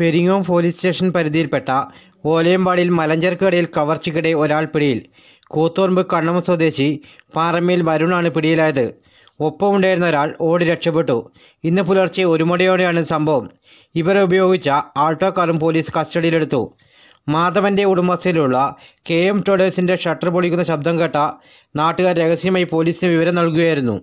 Peringome police station പരിധിയിൽപ്പെട്ട ഓലയമ്പാടിയിൽ മലഞ്ചർക്കടയിൽ കവർച്ചയ്ക്കിടെ ഒരാൾ പിടിയിൽ കൂത്തോർമ്പ് കണ്ണമ്മ സ്വദേശി പാറമ്മയിൽ വരുണാണ് പിടിയിലായത് ഒപ്പമുണ്ടായിരുന്ന ഒരാൾ ഓടി രക്ഷപ്പെട്ടു ഇന്ന് പുലർച്ചെ ഒരു മണിയോടെയാണ് സംഭവം ഇവരെ ഉപയോഗിച്ച ആൾട്ടോ കാറും പോലീസ് കസ്റ്റഡിയിലെടുത്തു മാധവൻ്റെ ഉടമസ്ഥയിലുള്ള കെ എം ട്രേഡേഴ്സിൻ്റെ ഷട്ടർ പൊളിക്കുന്ന ശബ്ദം കേട്ട നാട്ടുകാർ രഹസ്യമായി പോലീസിന് വിവരം നൽകുകയായിരുന്നു